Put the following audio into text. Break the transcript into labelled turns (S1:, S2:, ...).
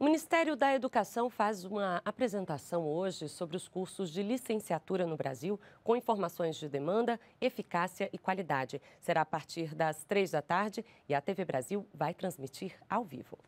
S1: O Ministério da Educação faz uma apresentação hoje sobre os cursos de licenciatura no Brasil, com informações de demanda, eficácia e qualidade. Será a partir das três da tarde e a TV Brasil vai transmitir ao vivo.